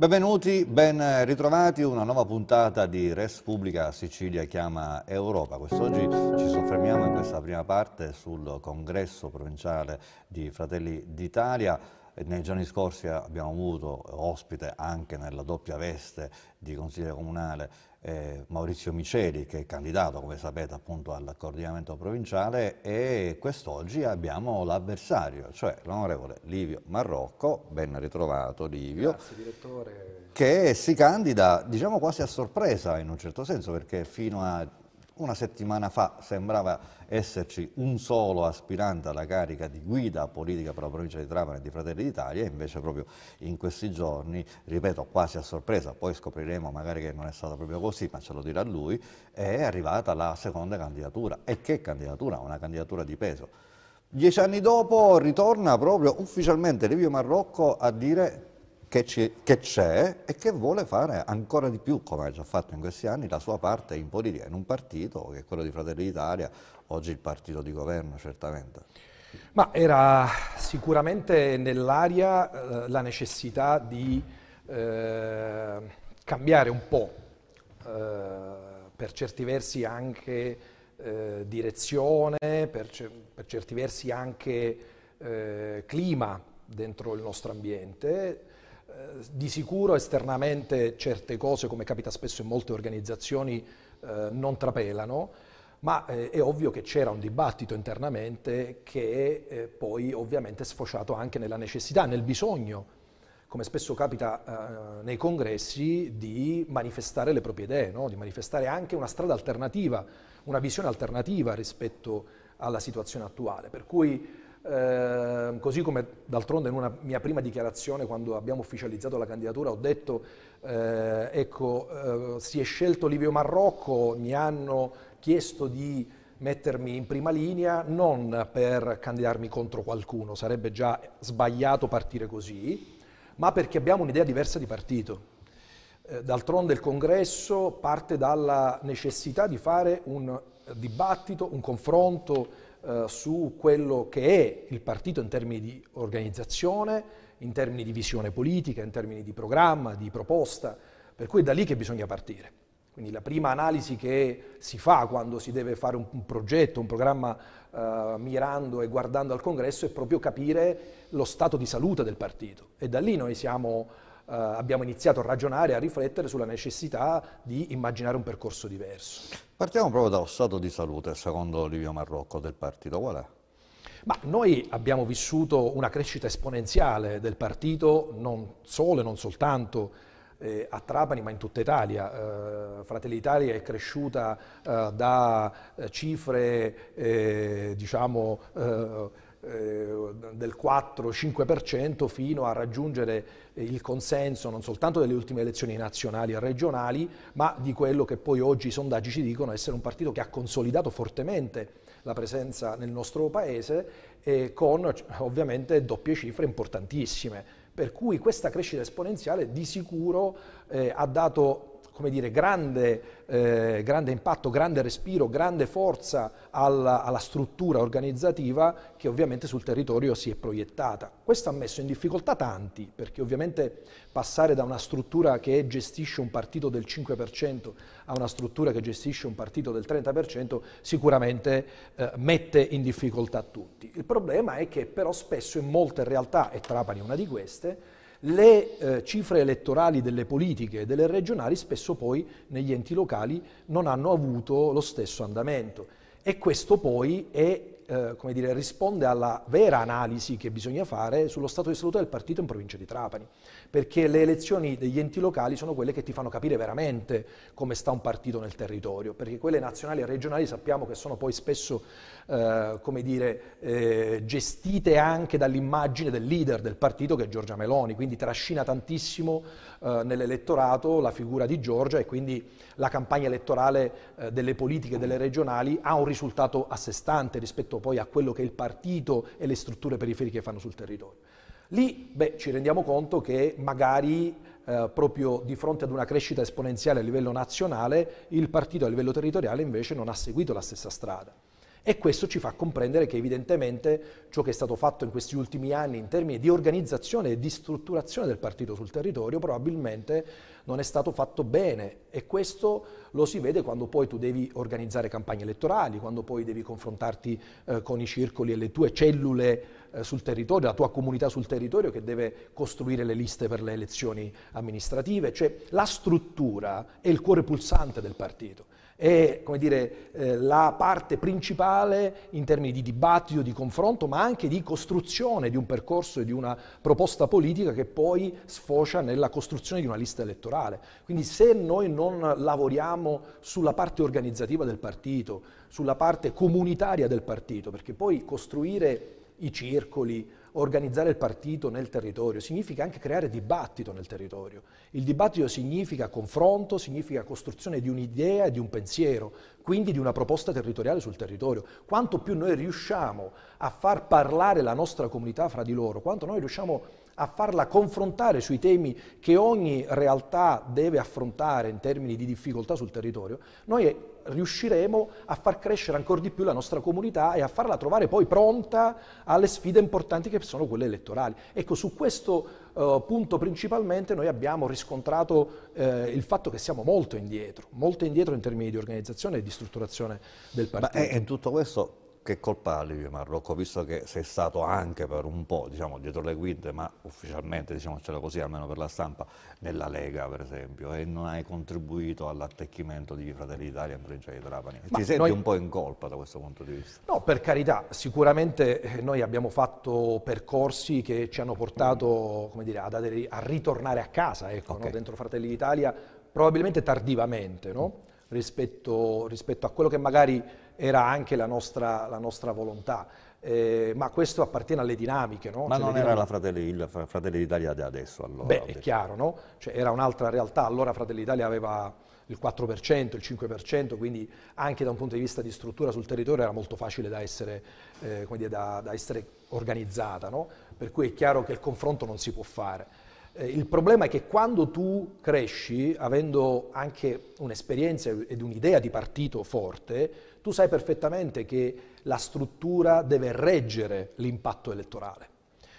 Benvenuti, ben ritrovati, una nuova puntata di Res Pubblica Sicilia chiama Europa. Quest'oggi ci soffermiamo in questa prima parte sul congresso provinciale di Fratelli d'Italia nei giorni scorsi abbiamo avuto ospite anche nella doppia veste di consigliere comunale eh, Maurizio Miceli che è candidato come sapete appunto al coordinamento provinciale e quest'oggi abbiamo l'avversario, cioè l'onorevole Livio Marrocco, ben ritrovato Livio, Grazie, che si candida diciamo quasi a sorpresa in un certo senso perché fino a una settimana fa sembrava esserci un solo aspirante alla carica di guida politica per la provincia di Trapani e di Fratelli d'Italia, invece proprio in questi giorni, ripeto, quasi a sorpresa, poi scopriremo magari che non è stato proprio così, ma ce lo dirà lui, è arrivata la seconda candidatura. E che candidatura? Una candidatura di peso. Dieci anni dopo ritorna proprio ufficialmente Livio Marrocco a dire che, c'è e che vuole fare ancora di più, come ha già fatto in questi anni, la sua parte in politica, in un partito che è quello di Fratelli d'Italia, oggi il partito di governo certamente. Ma era sicuramente nell'aria eh, la necessità di eh, cambiare un po', eh, per certi versi anche eh, direzione, per, cer per, certi versi anche eh, clima dentro il nostro ambiente, di sicuro esternamente certe cose, come capita spesso in molte organizzazioni, eh, non trapelano, ma eh, è ovvio che c'era un dibattito internamente che eh, poi ovviamente è sfociato anche nella necessità, nel bisogno, come spesso capita eh, nei congressi, di manifestare le proprie idee, no? di manifestare anche una strada alternativa, una visione alternativa rispetto alla situazione attuale. Per cui Ehm, così come d'altronde in una mia prima dichiarazione quando abbiamo ufficializzato la candidatura ho detto eh, ecco eh, si è scelto Livio Marrocco, mi hanno chiesto di mettermi in prima linea non per candidarmi contro qualcuno, sarebbe già sbagliato partire così, ma perché abbiamo un'idea diversa di partito. Eh, d'altronde il congresso parte dalla necessità di fare un dibattito, un confronto eh, su quello che è il partito in termini di organizzazione, in termini di visione politica, in termini di programma, di proposta, per cui è da lì che bisogna partire. Quindi la prima analisi che si fa quando si deve fare un, un progetto, un programma eh, mirando e guardando al congresso è proprio capire lo stato di salute del partito e da lì noi siamo eh, abbiamo iniziato a ragionare, a riflettere sulla necessità di immaginare un percorso diverso. Partiamo proprio dallo stato di salute, secondo Livio Marrocco, del partito. Qual è? Ma noi abbiamo vissuto una crescita esponenziale del partito, non solo e non soltanto eh, a Trapani ma in tutta Italia. Eh, Fratelli Italia è cresciuta eh, da eh, cifre eh, diciamo eh, eh, del 4-5% fino a raggiungere eh, il consenso non soltanto delle ultime elezioni nazionali e regionali, ma di quello che poi oggi i sondaggi ci dicono essere un partito che ha consolidato fortemente la presenza nel nostro paese eh, con ovviamente doppie cifre importantissime. Per cui questa crescita esponenziale di sicuro eh, ha dato come dire, grande, eh, grande, impatto, grande respiro, grande forza alla, alla, struttura organizzativa che ovviamente sul territorio si è proiettata. Questo ha messo in difficoltà tanti, perché ovviamente passare da una struttura che gestisce un partito del 5% a una struttura che gestisce un partito del 30% sicuramente eh, mette in difficoltà tutti. Il problema è che però spesso in molte realtà, e Trapani è una di queste, le eh, cifre elettorali delle politiche e delle regionali spesso poi negli enti locali non hanno avuto lo stesso andamento e questo poi è eh, come dire, risponde alla vera analisi che bisogna fare sullo stato di salute del partito in provincia di Trapani, perché le elezioni degli enti locali sono quelle che ti fanno capire veramente come sta un partito nel territorio, perché quelle nazionali e regionali sappiamo che sono poi spesso eh, come dire, eh, gestite anche dall'immagine del leader del partito che è Giorgia Meloni, quindi trascina tantissimo eh, nell'elettorato la figura di Giorgia e quindi la campagna elettorale eh, delle politiche delle regionali ha un risultato a sé stante rispetto poi a quello che il partito e le strutture periferiche fanno sul territorio. Lì beh, ci rendiamo conto che magari eh, proprio di fronte ad una crescita esponenziale a livello nazionale il partito a livello territoriale invece non ha seguito la stessa strada. E questo ci fa comprendere che evidentemente ciò che è stato fatto in questi ultimi anni in termini di organizzazione e di strutturazione del partito sul territorio probabilmente non è stato fatto bene e questo lo si vede quando poi tu devi organizzare campagne elettorali, quando poi devi confrontarti eh, con i circoli e le tue cellule eh, sul territorio, la tua comunità sul territorio che deve costruire le liste per le elezioni amministrative, cioè la struttura è il cuore pulsante del partito è dire, eh, la parte principale in termini di dibattito, di confronto, ma anche di costruzione di un percorso e di una proposta politica che poi sfocia nella costruzione di una lista elettorale. Quindi se noi non lavoriamo sulla parte organizzativa del partito, sulla parte comunitaria del partito, perché poi costruire i circoli, organizzare il partito nel territorio, significa anche creare dibattito nel territorio. Il dibattito significa confronto, significa costruzione di un'idea e di un pensiero, quindi di una proposta territoriale sul territorio. Quanto più noi riusciamo a far parlare la nostra comunità fra di loro, quanto noi riusciamo a farla confrontare sui temi che ogni realtà deve affrontare in termini di difficoltà sul territorio, noi riusciremo a far crescere ancora di più la nostra comunità e a farla trovare poi pronta alle sfide importanti che sono quelle elettorali. Ecco, su questo eh, punto principalmente noi abbiamo riscontrato eh, il fatto che siamo molto indietro, molto indietro in termini di organizzazione e di strutturazione del partito. Ma è eh, in tutto questo che colpa ha Livio Marrocco, visto che sei stato anche per un po' diciamo, dietro le quinte, ma ufficialmente diciamocelo così, almeno per la stampa, nella Lega per esempio, e non hai contribuito all'attecchimento di Fratelli d'Italia in provincia di Trapani. Ma Ti senti noi... un po' in colpa da questo punto di vista? No, per carità, sicuramente eh, noi abbiamo fatto percorsi che ci hanno portato dire, ader- a ritornare a casa ecco, okay. no? dentro Fratelli d'Italia, probabilmente tardivamente no? rispetto, rispetto a quello che magari era anche la nostra, la nostra volontà. Eh, ma questo appartiene alle dinamiche. No? Ma cioè, non era la Fratelli, il Fratelli d'Italia di adesso allora? Beh, è chiaro, no? Cioè, era un'altra realtà, allora Fratelli d'Italia aveva il 4%, il 5%, quindi anche da un punto di vista di struttura sul territorio era molto facile da essere, eh, dire, da, da essere organizzata, no? per cui è chiaro che il confronto non si può fare. Eh, il problema è che quando tu cresci, avendo anche un'esperienza ed un'idea di partito forte, tu sai perfettamente che la struttura deve reggere l'impatto elettorale,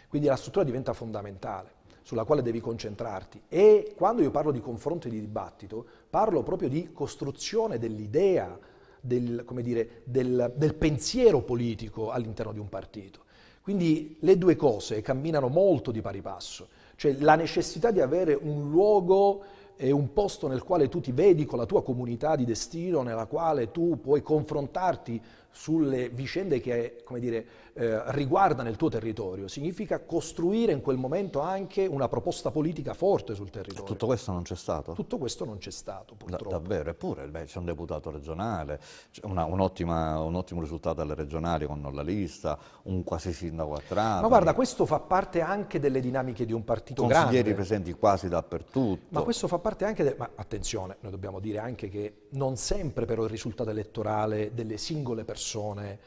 quindi la struttura diventa fondamentale sulla quale devi concentrarti. E quando io parlo di confronto e di dibattito, parlo proprio di costruzione dell'idea, del, dire, del, del pensiero politico all'interno di un partito. Quindi le due cose camminano molto di pari passo, cioè la necessità di avere un luogo è un posto nel quale tu ti vedi con la tua comunità di destino, nella quale tu puoi confrontarti sulle vicende che dire, eh, riguardano il tuo territorio, significa costruire in quel momento anche una proposta politica forte sul territorio. E tutto questo non c'è stato? Tutto questo non c'è stato, purtroppo. Da, davvero, eppure c'è un deputato regionale, una, un, ottima, un, ottimo risultato alle regionali con la lista, un quasi sindaco a Trapani. Ma guarda, questo fa parte anche delle dinamiche di un partito Consiglieri grande. Consiglieri presenti quasi dappertutto. Ma questo fa parte anche... De... ma attenzione, noi dobbiamo dire anche che non sempre però il risultato elettorale delle singole persone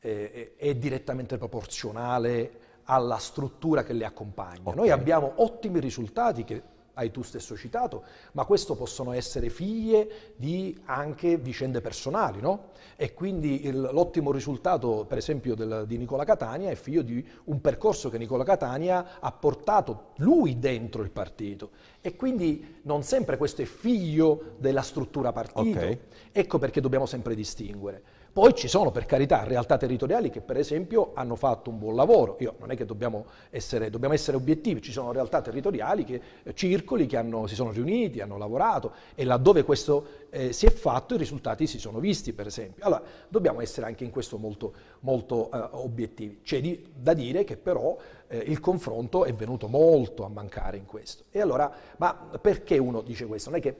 eh, è direttamente proporzionale alla struttura che le accompagna. Okay. Noi abbiamo ottimi risultati che hai tu stesso citato, ma questo possono essere figlie di anche vicende personali, no? E quindi il, l'ottimo risultato, per esempio, del, di Nicola Catania è figlio di un percorso che Nicola Catania ha portato lui dentro il partito. E quindi non sempre questo è figlio della struttura partito. Okay. Ecco perché dobbiamo sempre distinguere. Poi ci sono, per carità, realtà territoriali che per esempio hanno fatto un buon lavoro. Io, non è che dobbiamo essere, dobbiamo essere obiettivi, ci sono realtà territoriali, che, eh, circoli che hanno, si sono riuniti, hanno lavorato e laddove questo eh, si è fatto i risultati si sono visti, per esempio. Allora, dobbiamo essere anche in questo molto, molto eh, obiettivi. C'è di, da dire che però eh, il confronto è venuto molto a mancare in questo. E allora, ma perché uno dice questo? Non è che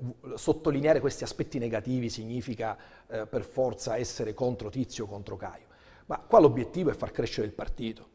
eh, sottolineare questi aspetti negativi significa eh, per forza essere contro Tizio o contro Caio, ma qua l'obiettivo è far crescere il partito,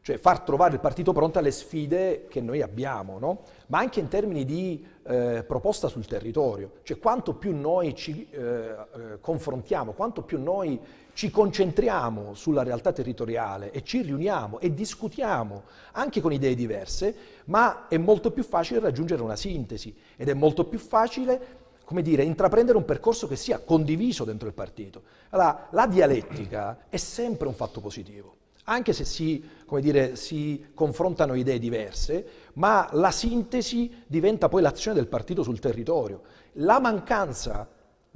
cioè far trovare il partito pronto alle sfide che noi abbiamo, no? ma anche in termini di eh, proposta sul territorio, cioè quanto più noi ci eh, eh confrontiamo, quanto più noi ci concentriamo sulla realtà territoriale e ci riuniamo e discutiamo anche con idee diverse, ma è molto più facile raggiungere una sintesi ed è molto più facile come dire, intraprendere un percorso che sia condiviso dentro il partito. Allora, la dialettica è sempre un fatto positivo, anche se si, dire, si, confrontano idee diverse, ma la sintesi diventa poi l'azione del partito sul territorio. La mancanza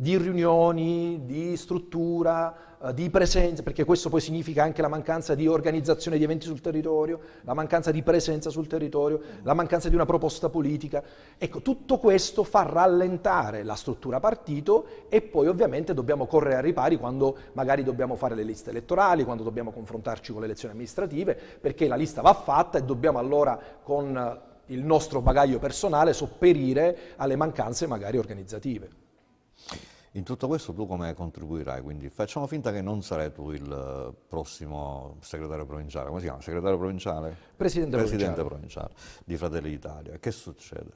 di riunioni, di struttura, eh, di presenza, perché questo poi significa anche la mancanza di organizzazione di eventi sul territorio, la mancanza di presenza sul territorio, la mancanza di una proposta politica. Ecco, tutto questo fa rallentare la struttura partito e poi ovviamente dobbiamo correre a ripari quando magari dobbiamo fare le liste elettorali, quando dobbiamo confrontarci con le elezioni amministrative, perché la lista va fatta e dobbiamo allora con il nostro bagaglio personale sopperire alle mancanze magari organizzative. In tutto questo tu come contribuirai? Quindi facciamo finta che non sarai tu il eh, prossimo segretario provinciale, come si chiama? Segretario provinciale? Presidente, Presidente provinciale. provinciale di Fratelli d'Italia. Che succede?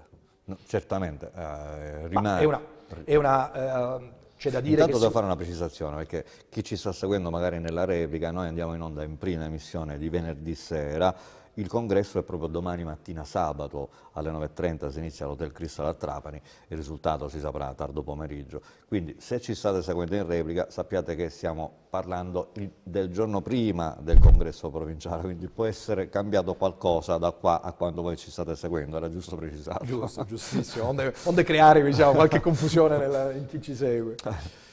No, certamente eh, rimane... È una... È una eh, c'è da dire Intanto devo si... fare una precisazione, perché chi ci sta seguendo magari nella replica, noi andiamo in onda in prima emissione di venerdì sera, il congresso è proprio domani mattina sabato alle 9.30 si inizia all'Hotel Cristal a Trapani, il risultato si saprà tardo pomeriggio. Quindi se ci state seguendo in replica sappiate che stiamo parlando del giorno prima del congresso provinciale, quindi può essere cambiato qualcosa da qua a quando voi ci state seguendo, era giusto precisarlo. Giusto, giustissimo, onde, onde creare diciamo, qualche confusione nella, in chi ci segue.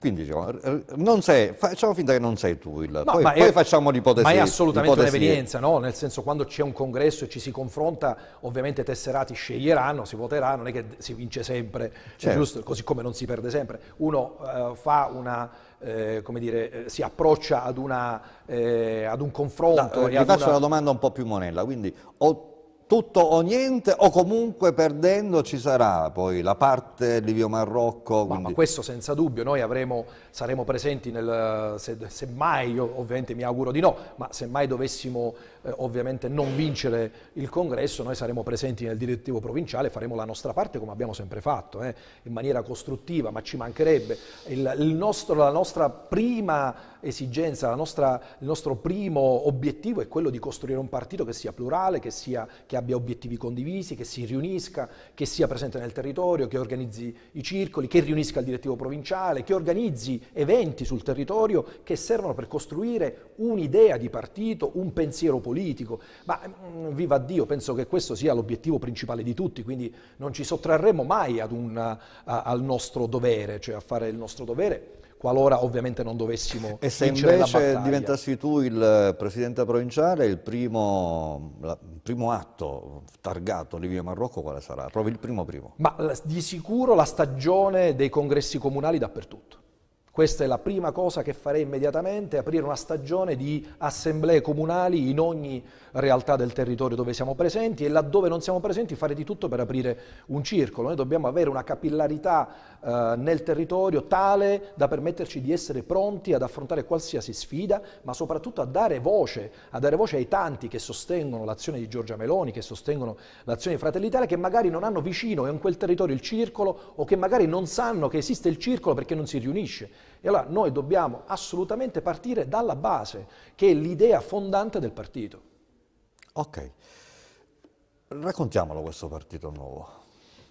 Quindi diciamo, sei, facciamo finta che non sei tu il... No, poi, poi è, facciamo l'ipotesi. Ma è assolutamente un'evenienza, no? Nel senso, quando c'è un congresso e ci si confronta, ovviamente tesserati sceglieranno, si voterà, non è che si vince sempre, certo. giusto? Così come non si perde sempre. Uno uh, fa una... Eh, come dire, eh, si approccia ad, una, eh, ad un confronto. Da, ti eh, faccio una... una domanda un po' più monella, quindi ho tutto o niente o comunque perdendo ci sarà poi la parte Livio Marrocco. Quindi... Ma, ma, questo senza dubbio, noi avremo, saremo presenti nel, se, se mai, ovviamente mi auguro di no, ma se mai dovessimo eh, ovviamente non vincere il congresso, noi saremo presenti nel direttivo provinciale, faremo la nostra parte come abbiamo sempre fatto, eh, in maniera costruttiva, ma ci mancherebbe. Il, il nostro, la nostra prima esigenza, nostra, il nostro primo obiettivo è quello di costruire un partito che sia plurale, che, sia, che abbia obiettivi condivisi, che si riunisca, che sia presente nel territorio, che organizzi i circoli, che riunisca il direttivo provinciale, che organizzi eventi sul territorio che servono per costruire un'idea di partito, un pensiero politico. Ma mh, mm, viva Dio, penso che questo sia l'obiettivo principale di tutti, quindi non ci sottrarremo mai un, a, al nostro dovere, cioè a fare il nostro dovere qualora ovviamente non dovessimo e se invece diventassi tu il eh, presidente provinciale il primo, la, primo atto targato di Marrocco quale sarà? proprio il primo primo ma eh, di sicuro la stagione dei congressi comunali dappertutto questa è la prima cosa che farei immediatamente, aprire una stagione di assemblee comunali in ogni realtà del territorio dove siamo presenti e laddove non siamo presenti fare di tutto per aprire un circolo. Noi dobbiamo avere una capillarità eh, nel territorio tale da permetterci di essere pronti ad affrontare qualsiasi sfida, ma soprattutto a dare voce, a dare voce ai tanti che sostengono l'azione di Giorgia Meloni, che sostengono l'azione di Fratelli Italia, che magari non hanno vicino in quel territorio il circolo o che magari non sanno che esiste il circolo perché non si riunisce. E allora noi dobbiamo assolutamente partire dalla base, che è l'idea fondante del partito. Ok, raccontiamolo questo partito nuovo.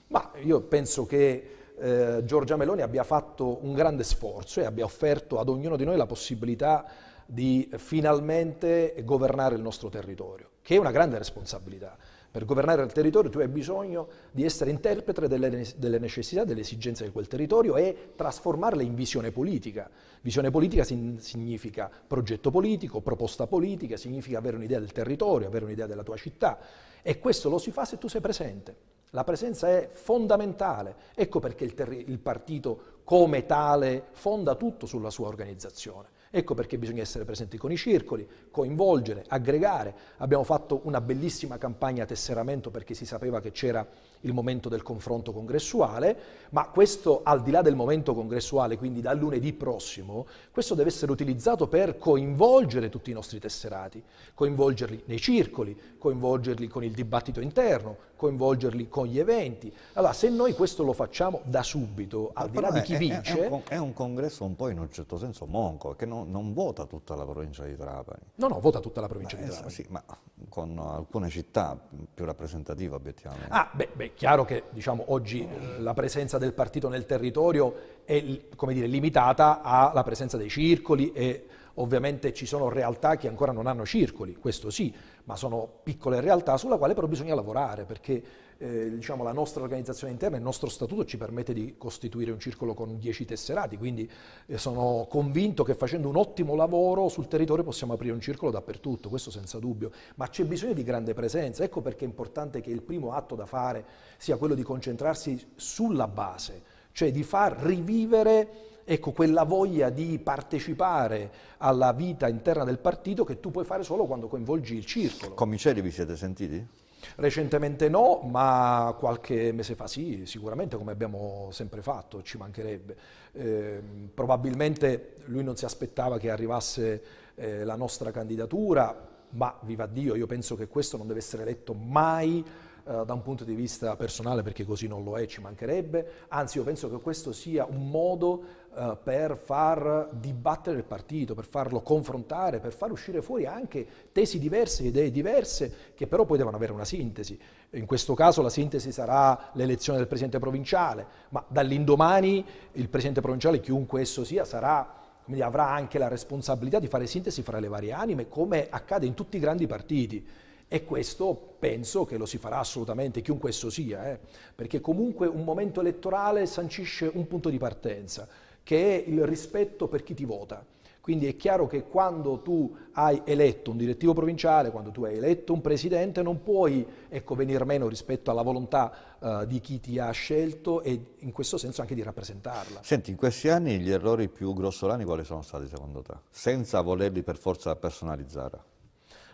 Ma io penso che eh, Giorgia Meloni abbia fatto un grande sforzo e abbia offerto ad ognuno di noi la possibilità di finalmente governare il nostro territorio, che è una grande responsabilità. Per governare il territorio tu hai bisogno di essere interprete delle, delle, necessità, delle esigenze di quel territorio e trasformarle in visione politica. Visione politica sin, significa progetto politico, proposta politica, significa avere un'idea del territorio, avere un'idea della tua città e questo lo si fa se tu sei presente. La presenza è fondamentale, ecco perché il, il partito come tale fonda tutto sulla sua organizzazione. Ecco perché bisogna essere presenti con i circoli, coinvolgere, aggregare. Abbiamo fatto una bellissima campagna a tesseramento perché si sapeva che c'era il momento del confronto congressuale, ma questo al di là del momento congressuale, quindi dal lunedì prossimo, questo deve essere utilizzato per coinvolgere tutti i nostri tesserati, coinvolgerli nei circoli, coinvolgerli con il dibattito interno, coinvolgerli con gli eventi. Allora, se noi questo lo facciamo da subito, al di là di chi vince... È un, è un, congresso un po' in un certo senso monco, che non, non, vota tutta la provincia di Trapani. No, no, vota tutta la provincia ma, di eh, Trapani. Sì, ma con alcune città più rappresentative, obiettivamente. Ah, beh, beh chiaro che diciamo, oggi eh, la presenza del partito nel territorio è dire, limitata alla presenza dei circoli e ovviamente ci sono realtà che ancora non hanno circoli, questo sì, ma sono piccole realtà sulla quale però bisogna lavorare perché eh, diciamo, la nostra organizzazione interna, il nostro statuto ci permette di costituire un circolo con 10 tesserati, quindi eh, sono convinto che facendo un ottimo lavoro sul territorio possiamo aprire un circolo dappertutto, questo senza dubbio, ma c'è bisogno di grande presenza, ecco perché è importante che il primo atto da fare sia quello di concentrarsi sulla base, cioè di far rivivere ecco, quella voglia di partecipare alla vita interna del partito che tu puoi fare solo quando coinvolgi il circolo. Con vi siete sentiti? Recentemente no, ma qualche mese fa sì, sicuramente come abbiamo sempre fatto, ci mancherebbe. Eh, probabilmente lui non si aspettava che arrivasse eh, la nostra candidatura, ma viva Dio, io penso che questo non deve essere letto mai eh, da un punto di vista personale, perché così non lo è, ci mancherebbe, anzi io penso che questo sia un modo eh, per far dibattere il partito, per farlo confrontare, per far uscire fuori anche tesi diverse, idee diverse, che però poi devono avere una sintesi. In questo caso la sintesi sarà l'elezione del presidente provinciale, ma dall'indomani il presidente provinciale, chiunque esso sia, sarà avrà anche la responsabilità di fare sintesi fra le varie anime, come accade in tutti i grandi partiti. E questo penso che lo si farà assolutamente, chiunque esso sia, eh, perché comunque un momento elettorale sancisce un punto di partenza, che è il rispetto per chi ti vota. Quindi è chiaro che quando tu hai eletto un direttivo provinciale, quando tu hai eletto un presidente, non puoi ecco, venir meno rispetto alla volontà eh, di chi ti ha scelto e in questo senso anche di rappresentarla. Senti, in questi anni gli errori più grossolani quali sono stati secondo te? Senza volerli per forza personalizzare.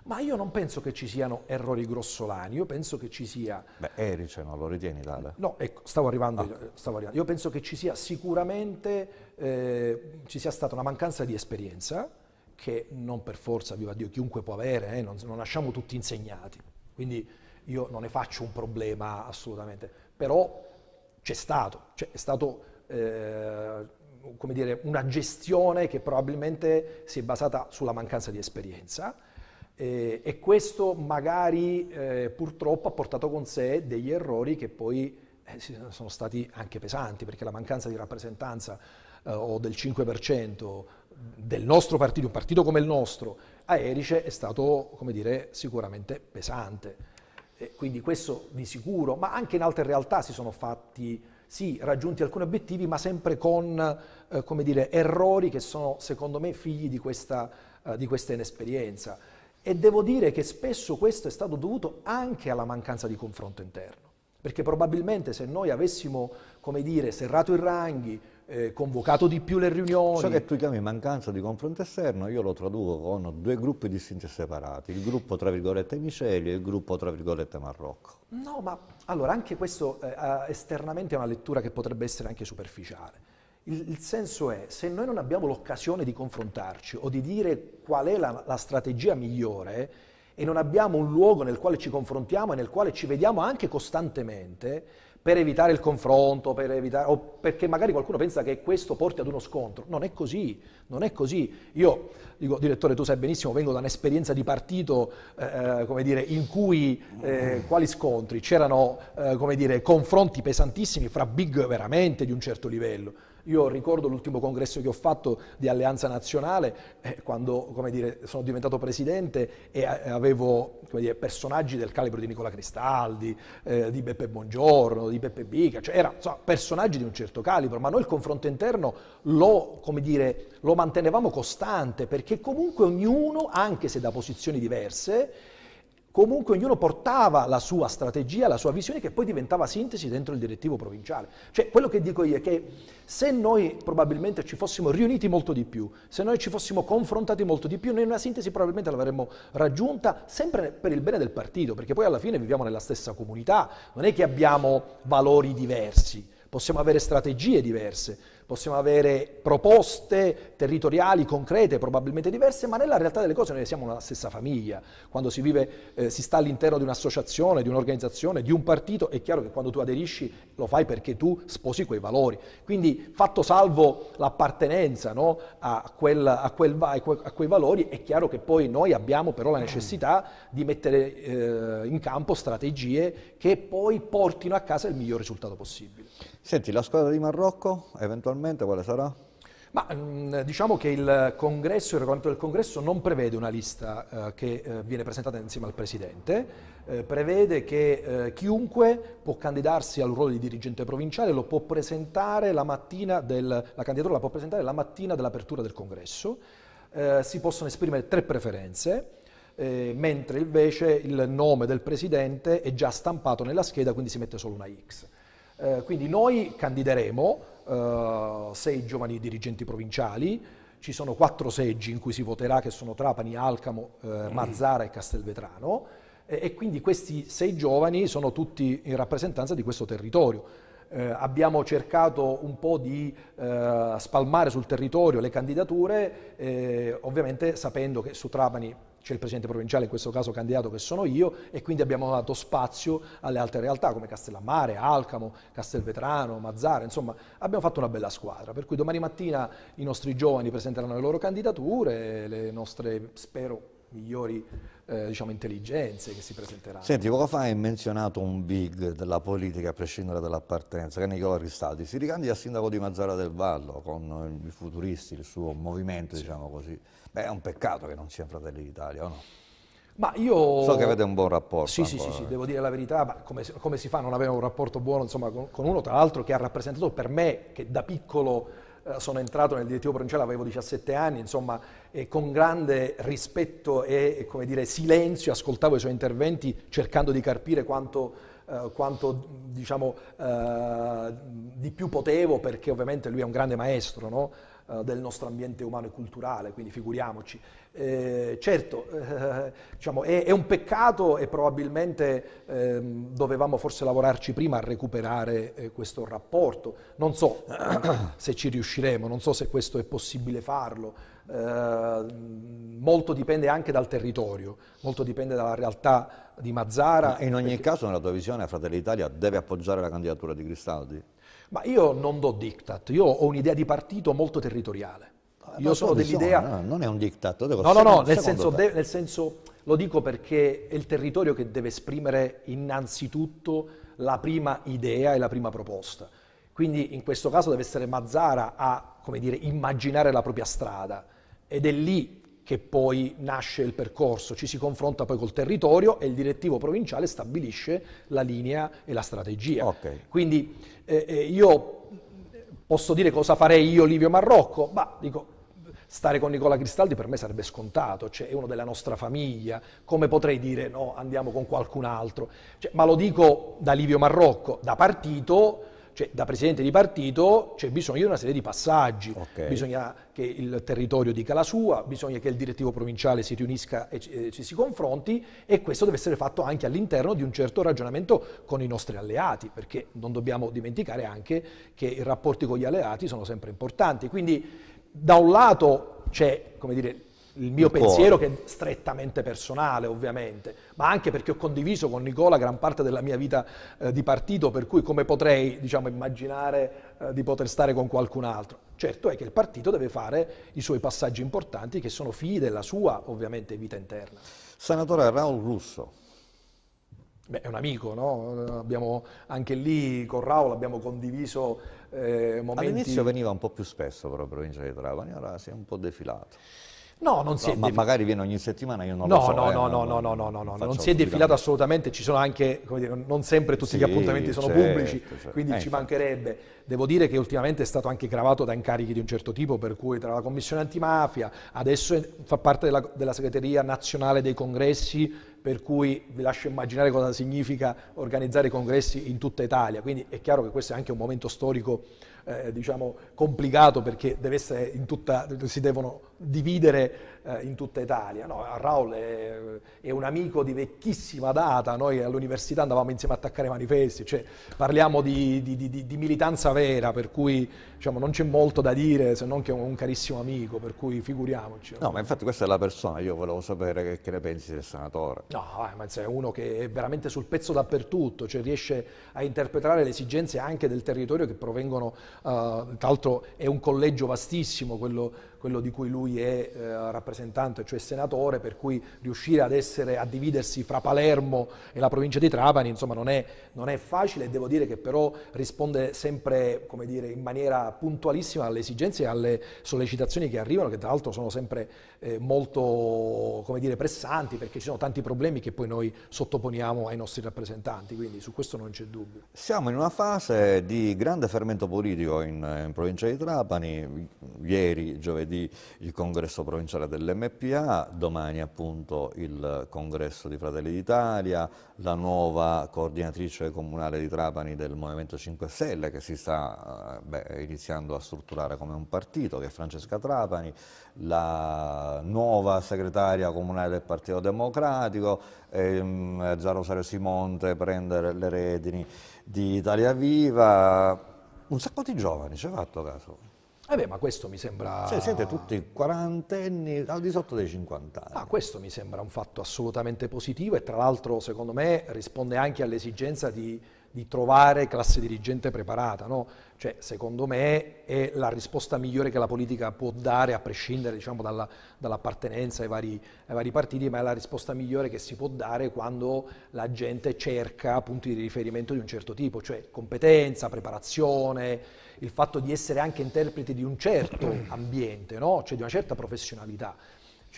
Ma io non penso che ci siano errori grossolani, io penso che ci sia... Beh, Erice non lo ritieni tale? No, ecco, stavo arrivando, ah. stavo arrivando. Io penso che ci sia sicuramente, eh, ci sia stata una mancanza di esperienza, che non per forza, viva Dio, chiunque può avere, eh, non, non nasciamo tutti insegnati. Quindi io non ne faccio un problema assolutamente, però c'è stato, cioè è stato eh, come dire, una gestione che probabilmente si è basata sulla mancanza di esperienza eh, e questo magari eh, purtroppo ha portato con sé degli errori che poi eh, sono stati anche pesanti, perché la mancanza di rappresentanza eh, o del 5% del nostro partito, un partito come il nostro, a Erice è stato dire, sicuramente pesante. E quindi questo di sicuro, ma anche in altre realtà si sono fatti, sì, raggiunti alcuni obiettivi, ma sempre con eh, dire, errori che sono secondo me figli di questa, eh, di questa inesperienza. E devo dire che spesso questo è stato dovuto anche alla mancanza di confronto interno, perché probabilmente se noi avessimo, come dire, serrato i ranghi, eh, convocato di più le riunioni. Ciò che tu chiami mancanza di confronto esterno, io lo traduco con due gruppi distinti e separati, il gruppo tra virgolette Miceli e il gruppo tra virgolette Marocco. No, ma allora anche questo eh, esternamente è una lettura che potrebbe essere anche superficiale il, il, senso è, se noi non abbiamo l'occasione di confrontarci o di dire qual è la, la strategia migliore e non abbiamo un luogo nel quale ci confrontiamo e nel quale ci vediamo anche costantemente, per evitare il confronto, per evitare, o perché magari qualcuno pensa che questo porti ad uno scontro. Non è così, non è così. Io dico, direttore, tu sai benissimo, vengo da un'esperienza di partito, eh, eh come dire, in cui eh, quali scontri? C'erano, eh, come dire, confronti pesantissimi fra big veramente di un certo livello. Io ricordo l'ultimo congresso che ho fatto di Alleanza Nazionale, eh, quando dire, sono diventato presidente e eh, avevo dire, personaggi del calibro di Nicola Cristaldi, eh, di Beppe Buongiorno, di Beppe Bica, cioè erano personaggi di un certo calibro, ma noi il confronto interno lo, dire, lo mantenevamo costante perché comunque ognuno, anche se da posizioni diverse, comunque ognuno portava la sua strategia, la sua visione che poi diventava sintesi dentro il direttivo provinciale. Cioè quello che dico io è che se noi probabilmente ci fossimo riuniti molto di più, se noi ci fossimo confrontati molto di più, noi una sintesi probabilmente l'avremmo raggiunta sempre per il bene del partito, perché poi alla fine viviamo nella stessa comunità, non è che abbiamo valori diversi, possiamo avere strategie diverse possiamo avere proposte territoriali concrete, probabilmente diverse, ma nella realtà delle cose noi siamo una stessa famiglia. Quando si vive, eh, si sta all'interno di un'associazione, di un'organizzazione, di un partito, è chiaro che quando tu aderisci lo fai perché tu sposi quei valori. Quindi fatto salvo l'appartenenza no, a, quel, a, quel, a, quei valori, è chiaro che poi noi abbiamo però la necessità di mettere eh, in campo strategie che poi portino a casa il miglior risultato possibile. Senti, la squadra di Marocco eventualmente quale sarà? Ma mm, diciamo che il congresso, il regolamento del congresso non prevede una lista eh, che eh, viene presentata insieme al presidente, eh, prevede che eh, chiunque può candidarsi al ruolo di dirigente provinciale, lo può presentare la mattina del, la candidatura la può presentare la mattina dell'apertura del congresso, eh, si possono esprimere tre preferenze, eh, mentre invece il nome del presidente è già stampato nella scheda, quindi si mette solo una X. Eh, quindi noi candideremo eh, sei giovani dirigenti provinciali, ci sono quattro seggi in cui si voterà che sono Trapani, Alcamo, eh, mm. Mazzara e Castelvetrano e quindi questi sei giovani sono tutti in rappresentanza di questo territorio. Eh, abbiamo cercato un po' di eh, spalmare sul territorio le candidature, eh, ovviamente sapendo che su Trapani c'è il presidente provinciale, in questo caso candidato che sono io, e quindi abbiamo dato spazio alle altre realtà come Castellammare, Alcamo, Castelvetrano, Mazzara, insomma abbiamo fatto una bella squadra, per cui domani mattina i nostri giovani presenteranno le loro candidature, le nostre, spero, migliori eh, diciamo, intelligenze che si presenteranno. Senti, poco fa hai menzionato un big della politica a prescindere dall'appartenenza, che è Nicola Ristaldi, si ricandida a sindaco di Mazzara del Vallo con i futuristi, il suo movimento, sì. diciamo così. Beh, è un peccato che non sia Fratelli d'Italia, o no? Ma io... So che avete un buon rapporto. Sì, ancora. sì, sì, devo dire la verità, come, come, si fa a non avere un rapporto buono insomma, con, con, uno, tra l'altro, che ha rappresentato per me, che da piccolo eh, sono entrato nel direttivo provinciale, avevo 17 anni, insomma, e con grande rispetto e, come dire, silenzio ascoltavo i suoi interventi cercando di capire quanto... Uh, quanto diciamo, uh, di più potevo, perché ovviamente lui è un grande maestro, no? Eh, del nostro ambiente umano e culturale, quindi figuriamoci. Eh, certo, eh, diciamo, è, è, un peccato e probabilmente ehm, dovevamo forse lavorarci prima a recuperare eh, questo rapporto. Non so se ci riusciremo, non so se questo è possibile farlo. Eh, molto dipende anche dal territorio, molto dipende dalla realtà di Mazzara. Ma in ogni perché... caso, nella tua visione, Fratelli Italia deve appoggiare la candidatura di Cristaldi? Ma io non do diktat, io ho un'idea di partito molto territoriale. Eh, io sono dell'idea... No, non è un diktat. Devo no, no, no, nel senso, de, nel senso, lo dico perché è il territorio che deve esprimere innanzitutto la prima idea e la prima proposta. Quindi in questo caso deve essere Mazzara a, come dire, immaginare la propria strada. Ed è lì che poi nasce il percorso, ci si confronta poi col territorio e il direttivo provinciale stabilisce la linea e la strategia. Okay. Quindi eh, eh io posso dire cosa farei io Livio Marrocco, ma dico stare con Nicola Cristaldi per me sarebbe scontato, cioè è uno della nostra famiglia, come potrei dire no, andiamo con qualcun altro? Cioè, ma lo dico da Livio Marrocco, da partito, cioè da presidente di partito c'è bisogno di una serie di passaggi, okay. bisogna che il territorio dica la sua, bisogna che il direttivo provinciale si riunisca e ci si confronti e questo deve essere fatto anche all'interno di un certo ragionamento con i nostri alleati, perché non dobbiamo dimenticare anche che i rapporti con gli alleati sono sempre importanti. Quindi da un lato c'è come dire, il mio il pensiero cuore. che è strettamente personale ovviamente, ma anche perché ho condiviso con Nicola gran parte della mia vita eh, di partito, per cui come potrei diciamo, immaginare eh, di poter stare con qualcun altro. Certo è che il partito deve fare i suoi passaggi importanti che sono figli della sua ovviamente vita interna. Senatore Raul Russo. Beh, è un amico, no? Eh, abbiamo, anche lì con Raul abbiamo condiviso eh, momenti... All'inizio veniva un po' più spesso però la provincia di Trapani, ora si è un po' defilato. No, non si no, è ma magari viene ogni settimana, io non lo so. Eh, no, no, no, no, no, no, no, non si è defilato assolutamente, ci sono anche, come dire, non sempre tutti gli appuntamenti sono certo, pubblici, certo. Eh, quindi ci mancherebbe. Devo dire che ultimamente è stato anche gravato da incarichi di un certo tipo, per cui tra la Commissione Antimafia, adesso fa parte della, della Segreteria Nazionale dei Congressi, per cui vi lascio immaginare cosa significa organizzare congressi in tutta Italia. Quindi è chiaro che questo è anche un momento storico eh, diciamo, complicato perché essere tutta, si devono dividere eh, in tutta Italia. No, Raul è, è, un amico di vecchissima data, noi all'università andavamo insieme a attaccare manifesti, cioè, parliamo di, di, di, di, militanza vera, per cui diciamo, non c'è molto da dire se non che è un, carissimo amico, per cui figuriamoci. No, ma infatti questa è la persona, io volevo sapere che, che ne pensi del senatore. No, eh, ma è uno che è veramente sul pezzo dappertutto, cioè riesce a interpretare le esigenze anche del territorio che provengono, uh, tra l'altro è un collegio vastissimo quello quello di cui lui è eh, rappresentante, cioè senatore, per cui riuscire ad essere, a dividersi fra Palermo e la provincia di Trapani insomma, non, è, non è facile e devo dire che però risponde sempre come dire, in maniera puntualissima alle esigenze e alle sollecitazioni che arrivano, che tra l'altro sono sempre eh, molto dire, pressanti perché ci sono tanti problemi che poi noi sottoponiamo ai nostri rappresentanti, quindi su questo non c'è dubbio. Siamo in una fase di grande fermento politico in, in provincia di Trapani, ieri, giovedì venerdì il congresso provinciale dell'MPA, domani appunto il congresso di Fratelli d'Italia, la nuova coordinatrice comunale di Trapani del Movimento 5 Stelle che si sta eh, beh, iniziando a strutturare come un partito, che è Francesca Trapani, la nuova segretaria comunale del Partito Democratico, ehm, Rosario Simonte prende le redini di Italia Viva, un sacco di giovani, ci ha fatto caso? Eh beh, ma questo mi sembra... Cioè, siete tutti quarantenni al di sotto dei 50 anni. Ah, questo mi sembra un fatto assolutamente positivo e tra l'altro, secondo me, risponde anche all'esigenza di di trovare classe dirigente preparata, no? cioè, secondo me è la risposta migliore che la politica può dare, a prescindere diciamo, dalla, dall'appartenenza ai vari, ai vari, partiti, ma è la risposta migliore che si può dare quando la gente cerca punti di riferimento di un certo tipo, cioè competenza, preparazione, il fatto di essere anche interpreti di un certo ambiente, no? cioè di una certa professionalità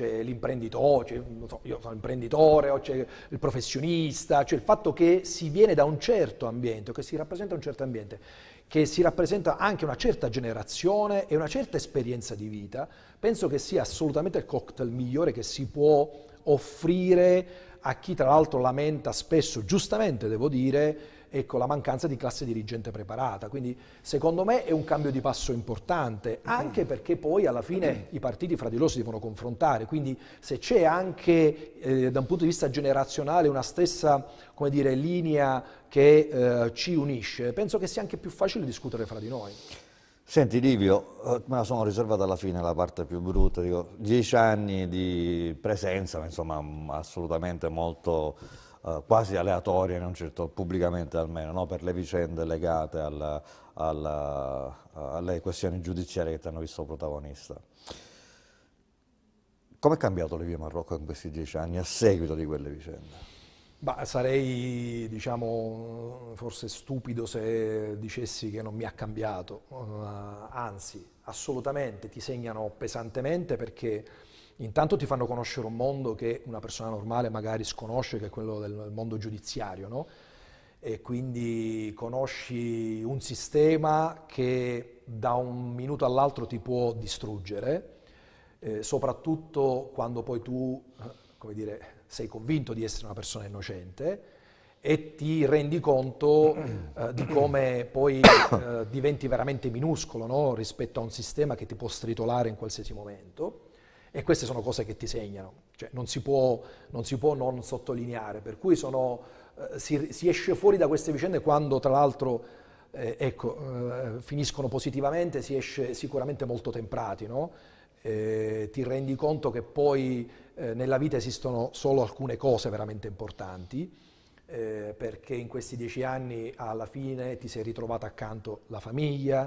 c'è l'imprenditore, so, io sono imprenditore, o c'è il professionista, cioè il fatto che si viene da un certo ambiente, che si rappresenta un certo ambiente, che si rappresenta anche una certa generazione e una certa esperienza di vita, penso che sia assolutamente il cocktail migliore che si può offrire a chi tra l'altro lamenta spesso, giustamente devo dire, ecco, la mancanza di classe dirigente preparata. Quindi secondo me è un cambio di passo importante, mm. anche perché poi alla fine mm. i partiti fra di loro si devono confrontare, quindi se c'è anche eh, da un punto di vista generazionale una stessa dire, linea che eh, ci unisce, penso che sia anche più facile discutere fra di noi. Senti Livio, eh, me la sono riservata alla fine la parte più brutta, dico, dieci anni di presenza, ma insomma assolutamente molto eh, quasi aleatoria in certo, pubblicamente almeno, no? per le vicende legate alla, alla, eh, alle questioni giudiziarie che ti hanno visto protagonista. Come è cambiato le vie Marocco in questi dieci anni a seguito di quelle vicende? Bah, sarei diciamo, forse stupido se dicessi che non mi ha cambiato, uh, anzi assolutamente ti segnano pesantemente perché Intanto ti fanno conoscere un mondo che una persona normale magari sconosce, che è quello del mondo giudiziario, no? E quindi conosci un sistema che da un minuto all'altro ti può distruggere, eh, soprattutto quando poi tu, eh, come dire, sei convinto di essere una persona innocente e ti rendi conto eh, di come poi eh, diventi veramente minuscolo no? rispetto a un sistema che ti può stritolare in qualsiasi momento. E queste sono cose che ti segnano, cioè, non, si può, non, si può, non sottolineare, per cui sono, eh, si, si, esce fuori da queste vicende quando tra l'altro eh, ecco, eh, finiscono positivamente, si esce sicuramente molto temprati, no? Eh, ti rendi conto che poi eh, nella vita esistono solo alcune cose veramente importanti. Eh, perché in questi dieci anni alla fine ti sei ritrovato accanto la famiglia,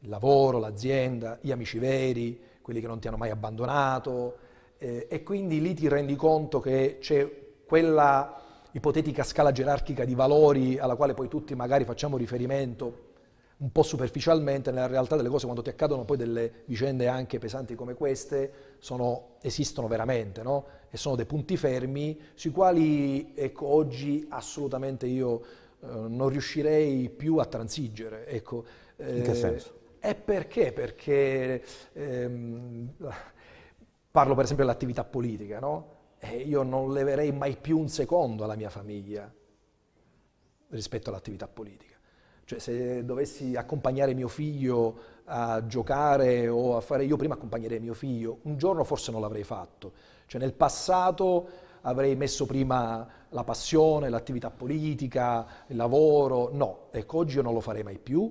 il lavoro, l'azienda, gli amici veri, quelli che non ti hanno mai abbandonato eh, e quindi lì ti rendi conto che c'è quella ipotetica scala gerarchica di valori alla quale poi tutti magari facciamo riferimento un po' superficialmente, nella realtà delle cose quando ti accadono poi delle vicende anche pesanti come queste, sono, esistono veramente, no? E sono dei punti fermi sui quali ecco, oggi assolutamente io eh, non riuscirei più a transigere. Ecco, eh, In che eh, senso? E perché? Perché ehm, parlo per esempio dell'attività politica, no? E io non leverei mai più un secondo alla mia famiglia rispetto all'attività politica. Cioè se dovessi accompagnare mio figlio a giocare o a fare, io prima accompagnerei mio figlio, un giorno forse non l'avrei fatto. Cioè nel passato avrei messo prima la passione, l'attività politica, il lavoro, no, ecco oggi io non lo farei mai più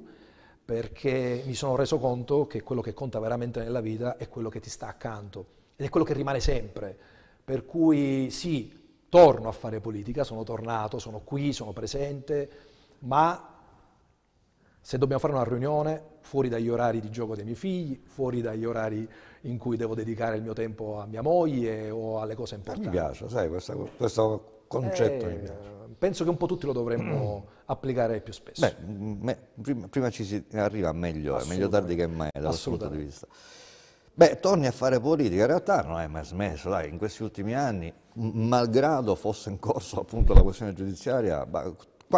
perché mi sono reso conto che quello che conta veramente nella vita è quello che ti sta accanto ed è quello che rimane sempre. Per cui sì, torno a fare politica, sono tornato, sono qui, sono presente, ma se dobbiamo fare una riunione fuori dagli orari di gioco dei miei figli, fuori dagli orari in cui devo dedicare il mio tempo a mia moglie o alle cose importanti. Mi piace, sai, questa, questo concetto eh, mi piace penso che un po' tutti lo dovremmo mm. applicare più spesso. Beh, mm, me, prima, prima, ci si arriva meglio, meglio tardi che mai dal punto di vista. Beh, torni a fare politica, in realtà non hai mai smesso, dai, in questi ultimi anni, malgrado fosse in corso appunto la questione giudiziaria,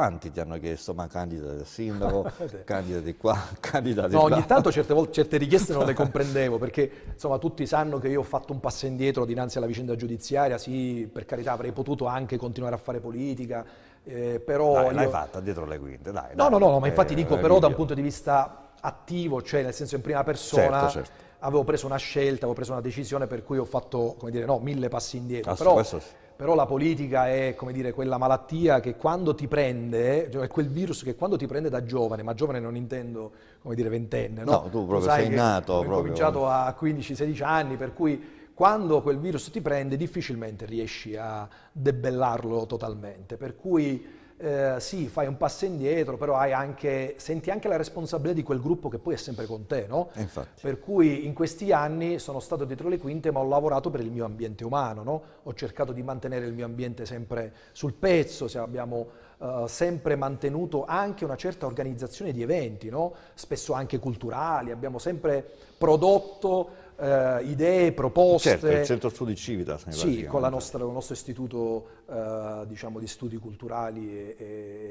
quanti ti hanno chiesto, ma candida del sindaco, candida di qua, candida di no, là. Ogni tanto certe, volte, certe richieste non le comprendevo, perché insomma tutti sanno che io ho fatto un passo indietro dinanzi alla vicenda giudiziaria, sì, per carità avrei potuto anche continuare a fare politica, eh, però... Dai, io... l'hai fatta dietro le quinte, dai. No, dai, no, no, no, ma infatti eh, dico, però da un punto di vista attivo, cioè nel senso in prima persona... Certo, certo. Avevo preso una scelta, avevo preso una decisione per cui ho fatto, come dire, no, mille passi indietro. Asso, ah, però, però la politica è come dire quella malattia che quando ti prende, cioè quel virus che quando ti prende da giovane, ma giovane non intendo come dire ventenne, no? no tu proprio tu sei nato proprio. Ho cominciato a 15-16 anni, per cui quando quel virus ti prende difficilmente riesci a debellarlo totalmente, per cui eh, sì, fai un passo indietro, però anche, senti anche la responsabilità di quel gruppo che poi è sempre con te, no? Eh, infatti. Per cui in questi anni sono stato dietro le quinte, ma ho lavorato per il mio ambiente umano, no? Ho cercato di mantenere il mio ambiente sempre sul pezzo, se abbiamo eh, sempre mantenuto anche una certa organizzazione di eventi, no? Spesso anche culturali, abbiamo sempre prodotto Uh, idee, proposte. Certo, il centro studi Civita. Sì, con, nostra, con, il nostro istituto eh, diciamo di studi culturali e,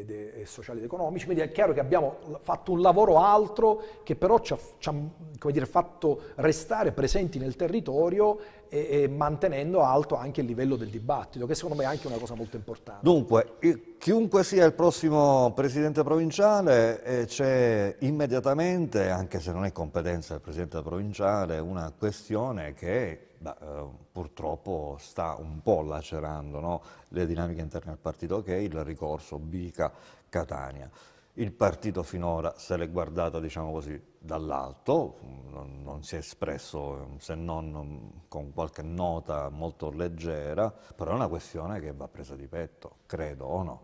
e, e, sociali ed economici, quindi è chiaro che abbiamo fatto un lavoro altro che però ci ha, ci ha dire, fatto restare presenti nel territorio e, e, mantenendo alto anche il livello del dibattito, che secondo me è anche una cosa molto importante. Dunque, chiunque sia il prossimo presidente provinciale, eh, c'è immediatamente, anche se non è competenza del presidente provinciale, una questione che beh, eh, purtroppo sta un po' lacerando no? le dinamiche interne al partito che è il ricorso Bica-Catania. Il partito finora se l'è guardata diciamo così, dall'alto, non, non, si è espresso se non con qualche nota molto leggera, però è una questione che va presa di petto, credo o no?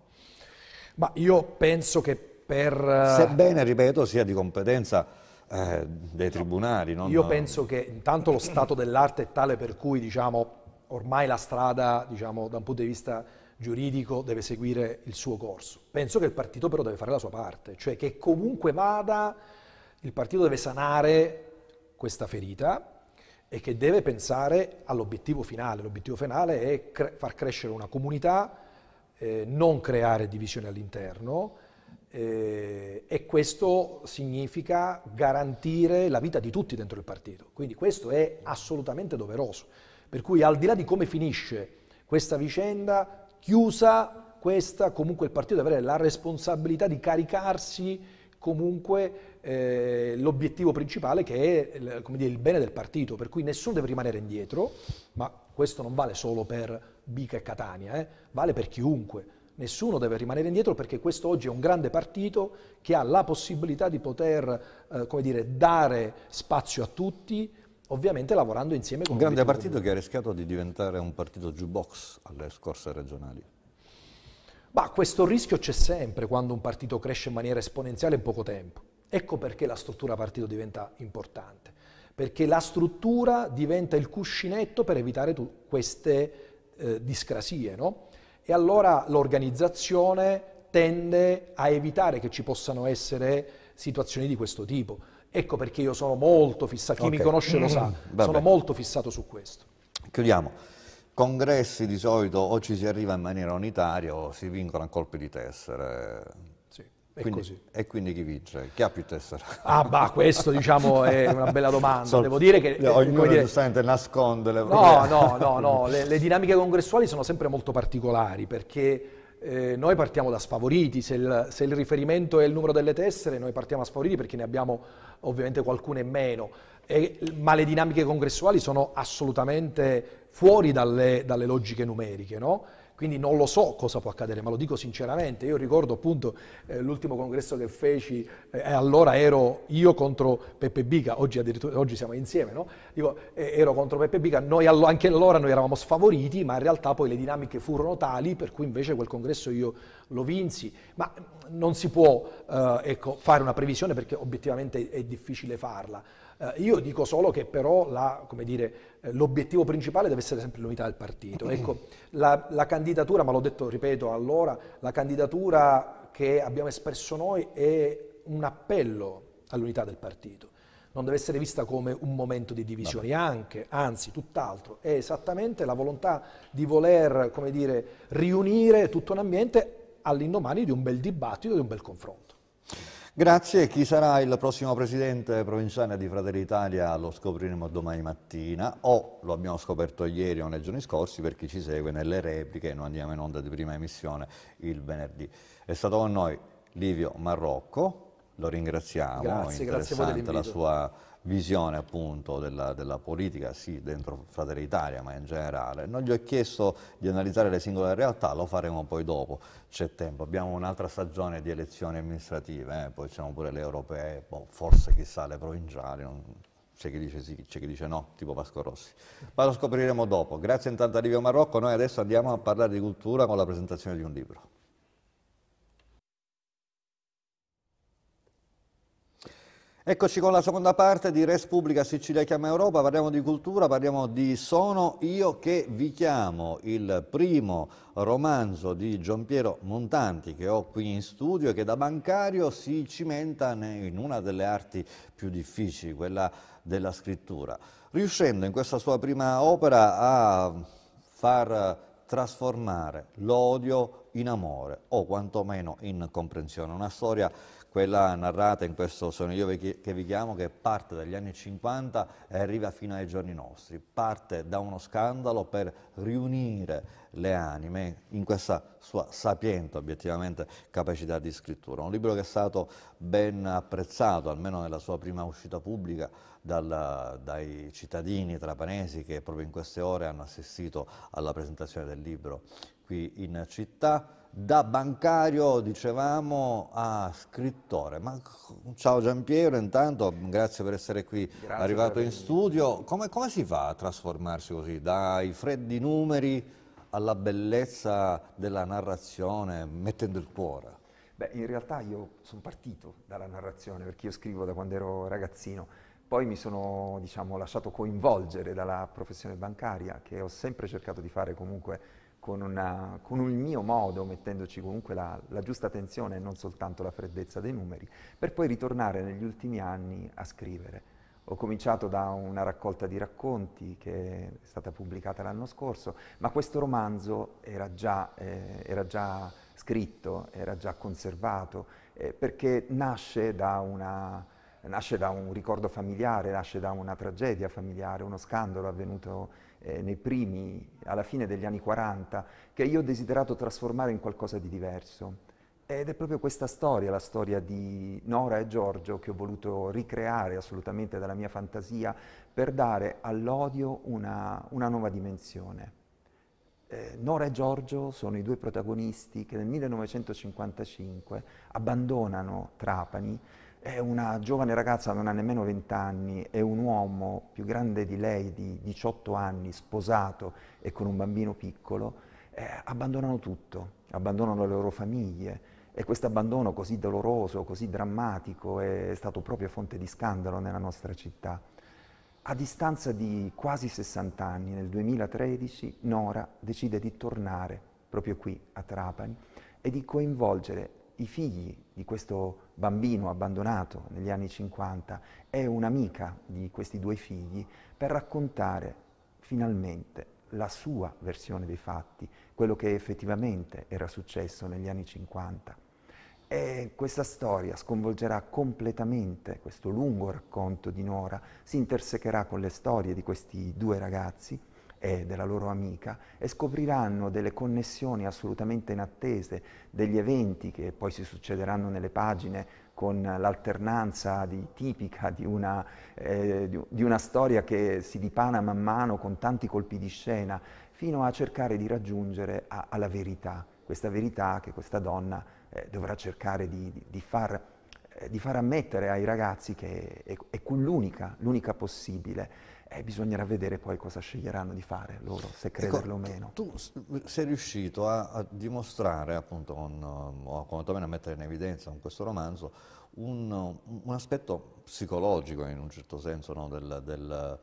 Ma io penso che per... Eh, Sebbene, ripeto, sia di competenza eh, dei tribunali. Non... Io penso che intanto lo stato dell'arte è tale per cui diciamo, ormai la strada diciamo, da un punto di vista giuridico deve seguire il suo corso. Penso che il partito però deve fare la sua parte, cioè che comunque vada il partito deve sanare questa ferita e che deve pensare all'obiettivo finale. L'obiettivo finale è cre- far crescere una comunità, eh, non creare divisioni all'interno, eh, e questo significa garantire la vita di tutti dentro il partito. Quindi questo è assolutamente doveroso. Per cui al di là di come finisce questa vicenda, chiusa questa, comunque il partito deve avere la responsabilità di caricarsi comunque eh, l'obiettivo principale che è dire, il bene del partito, per cui nessuno deve rimanere indietro, ma questo non vale solo per Bica e Catania, eh, vale per chiunque Nessuno deve rimanere indietro perché questo oggi è un grande partito che ha la possibilità di poter eh, dire, dare spazio a tutti, ovviamente lavorando insieme con... Un grande partito comune. che ha rischiato di diventare un partito jukebox alle scorse regionali. Ma questo rischio c'è sempre quando un partito cresce in maniera esponenziale in poco tempo. Ecco perché la struttura partito diventa importante, perché la struttura diventa il cuscinetto per evitare queste eh, discrasie, no? e allora l'organizzazione tende a evitare che ci possano essere situazioni di questo tipo. Ecco perché io sono molto fissato, chi okay. mi conosce lo mm. sa, Vabbè. sono molto fissato su questo. Chiudiamo. Congressi di solito o ci si arriva in maniera unitaria o si vincono a colpi di tessere. E quindi, così. e quindi chi vince? Chi ha più tessere? Ah, ma questo diciamo è una bella domanda. Devo dire che... No, ognuno dire, giustamente nasconde le... No, no, no, no. Le, le, dinamiche congressuali sono sempre molto particolari perché eh, noi partiamo da sfavoriti. Se il, se il riferimento è il numero delle tessere, noi partiamo da sfavoriti perché ne abbiamo ovviamente qualcuno in meno. E, ma le dinamiche congressuali sono assolutamente fuori dalle, dalle logiche numeriche, no? quindi non lo so cosa può accadere, ma lo dico sinceramente. Io ricordo appunto eh, l'ultimo congresso che feci, eh, allora ero io contro Peppe Bica, oggi, oggi siamo insieme, no? Dico, eh, ero contro Peppe Bica, noi, anche allora noi eravamo sfavoriti, ma in realtà poi le dinamiche furono tali per cui invece quel congresso io lo vinsi. Ma mm, non si può eh, ecco, fare una previsione perché obiettivamente è difficile farla. Eh, io dico solo che però la, dire, eh, l'obiettivo principale deve essere sempre l'unità del partito. Ecco, la, la candidatura, ma l'ho detto, ripeto allora, la candidatura che abbiamo espresso noi è un appello all'unità del partito non deve essere vista come un momento di divisione, anche, anzi tutt'altro, è esattamente la volontà di voler dire, riunire tutto un ambiente all'indomani di un bel dibattito, di un bel confronto. Grazie. Chi sarà il prossimo presidente provinciale di Fratelli Italia lo scopriremo domani mattina o lo abbiamo scoperto ieri o nei giorni scorsi per chi ci segue nelle repliche, non andiamo in onda di prima emissione il venerdì. È stato con noi Livio Marrocco, lo ringraziamo, grazie, interessante grazie la sua visione appunto della, della, politica, sì, dentro Fratelli Italia, ma in generale. Non gli ho chiesto di analizzare le singole realtà, lo faremo poi dopo, c'è tempo. Abbiamo un'altra stagione di elezioni amministrative, eh? poi c'erano pure le europee, boh, forse chissà le provinciali, non... c'è chi dice sì, c'è chi dice no, tipo Vasco Rossi. Ma lo scopriremo dopo. Grazie intanto a Livio Marocco, noi adesso andiamo a parlare di cultura con la presentazione di un libro. Eccoci con la seconda parte di Res Pubblica Sicilia Chiama Europa, parliamo di cultura, parliamo di Sono io che vi chiamo, il primo romanzo di Giampiero Montanti che ho qui in studio e che da bancario si cimenta in una delle arti più difficili, quella della scrittura, riuscendo in questa sua prima opera a far trasformare l'odio in amore o quantomeno in comprensione, una storia quella narrata in questo Sono io che vi chiamo, che parte dagli anni 50 e arriva fino ai giorni nostri. Parte da uno scandalo per riunire le anime in questa sua sapiente, obiettivamente, capacità di scrittura. Un libro che è stato ben apprezzato, almeno nella sua prima uscita pubblica, dal, dai cittadini trapanesi che proprio in queste ore hanno assistito alla presentazione del libro qui in città da bancario, dicevamo, a scrittore. Ma, ciao Giampiero, intanto grazie per essere qui, grazie arrivato in studio. Come, come, si fa a trasformarsi così, dai freddi numeri alla bellezza della narrazione, mettendo il cuore? Beh, in realtà io sono partito dalla narrazione, perché io scrivo da quando ero ragazzino. Poi mi sono, diciamo, lasciato coinvolgere dalla professione bancaria, che ho sempre cercato di fare comunque con, una, con, un mio modo, mettendoci comunque la, la, giusta attenzione e non soltanto la freddezza dei numeri, per poi ritornare negli ultimi anni a scrivere. Ho cominciato da una raccolta di racconti che è stata pubblicata l'anno scorso, ma questo romanzo era già, eh, era già scritto, era già conservato, eh, perché nasce da, una, nasce da un ricordo familiare, nasce da una tragedia familiare, uno scandalo avvenuto eh, primi, alla fine degli anni 40, che io ho desiderato trasformare in qualcosa di diverso. Ed è proprio questa storia, la storia di Nora e Giorgio, che ho voluto ricreare assolutamente dalla mia fantasia per dare all'odio una, una nuova dimensione. Eh, Nora e Giorgio sono i due protagonisti che nel 1955 abbandonano Trapani è una giovane ragazza, non ha nemmeno 20 anni, è un uomo più grande di lei, di 18 anni, sposato e con un bambino piccolo, eh, abbandonano tutto, abbandonano le loro famiglie e questo abbandono così doloroso, così drammatico è stato proprio fonte di scandalo nella nostra città. A distanza di quasi 60 anni, nel 2013, Nora decide di tornare proprio qui a Trapani e di coinvolgere i figli di questo bambino abbandonato negli anni 50 e un'amica di questi due figli per raccontare finalmente la sua versione dei fatti, quello che effettivamente era successo negli anni 50. E questa storia sconvolgerà completamente questo lungo racconto di Nora, si intersecherà con le storie di questi due ragazzi e della loro amica e scopriranno delle connessioni assolutamente inattese, degli eventi che poi si succederanno nelle pagine con l'alternanza di, tipica di una, eh, di, di una storia che si dipana man mano con tanti colpi di scena fino a cercare di raggiungere a, alla verità, questa verità che questa donna eh, dovrà cercare di, di far eh, di far ammettere ai ragazzi che è, è l'unica, l'unica possibile. Eh, bisognerà vedere poi cosa sceglieranno di fare loro, se ecco, crederlo ecco, o meno. Tu, tu sei riuscito a, a dimostrare, appunto, con, um, o quantomeno a mettere in evidenza con questo romanzo, un, un aspetto psicologico in un certo senso no, del, del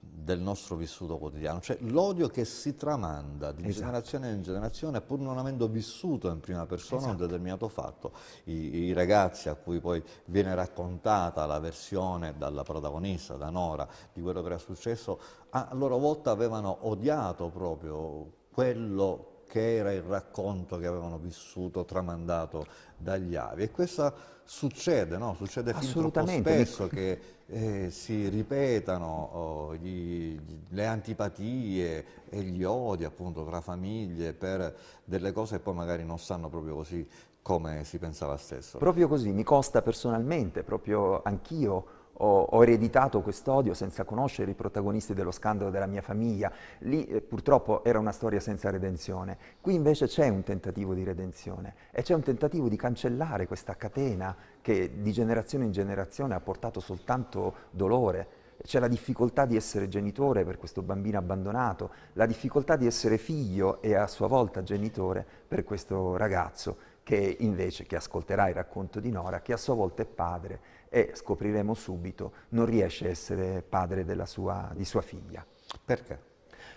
del nostro vissuto quotidiano, cioè l'odio che si tramanda di esatto. generazione in generazione pur non avendo vissuto in prima persona esatto. un determinato fatto. I, I, ragazzi a cui poi viene raccontata la versione dalla protagonista, da Nora, di quello che era successo, a loro volta avevano odiato proprio quello che era il racconto che avevano vissuto, tramandato dagli avi. E questo succede, no? succede fin troppo spesso che eh, si ripetano oh, gli, gli, le antipatie e gli odi appunto tra famiglie per delle cose che poi magari non stanno proprio così come si pensava stesso. Proprio così, mi costa personalmente, proprio anch'io ho, ho ereditato quest'odio senza conoscere i protagonisti dello scandalo della mia famiglia. Lì eh, purtroppo era una storia senza redenzione. Qui invece c'è un tentativo di redenzione e c'è un tentativo di cancellare questa catena che di generazione in generazione ha portato soltanto dolore. C'è la difficoltà di essere genitore per questo bambino abbandonato, la difficoltà di essere figlio e a sua volta genitore per questo ragazzo che invece, che ascolterà il racconto di Nora, che a sua volta è padre e scopriremo subito non riesce a essere padre sua, di sua figlia. Perché?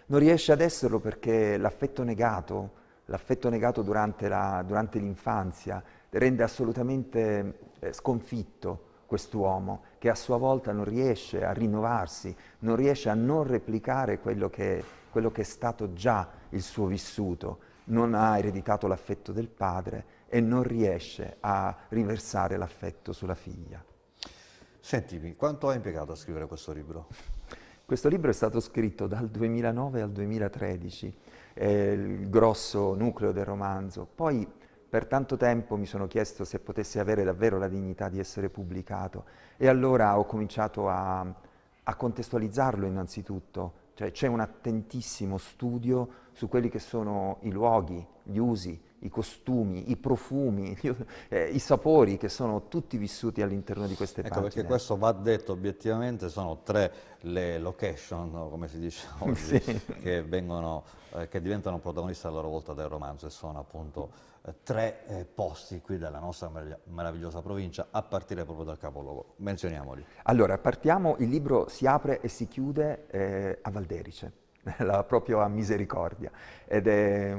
Non riesce ad esserlo perché l'affetto negato, l'affetto negato durante, la, durante l'infanzia rende assolutamente eh, sconfitto quest'uomo che a sua volta non riesce a rinnovarsi, non riesce a non replicare quello che, quello che è stato già il suo vissuto, non ha ereditato l'affetto del padre e non riesce a riversare l'affetto sulla figlia. Sentimi, quanto hai impiegato a scrivere questo libro? Questo libro è stato scritto dal 2009 al 2013, è il grosso nucleo del romanzo. Poi per tanto tempo mi sono chiesto se potesse avere davvero la dignità di essere pubblicato e allora ho cominciato a, a contestualizzarlo innanzitutto, cioè c'è un attentissimo studio su quelli che sono i luoghi, gli usi, i costumi, i profumi, eh, i sapori che sono tutti vissuti all'interno di queste ecco, pagine. Ecco perché questo va detto obiettivamente, sono tre le location, come si dice oggi, sì. che, vengono, eh, che, diventano protagoniste a loro volta del romanzo e sono appunto eh, tre eh, posti qui della nostra meravigliosa provincia a partire proprio dal capoluogo. Menzioniamoli. Allora, partiamo, il libro si apre e si chiude eh, a Valderice la propria misericordia. Ed è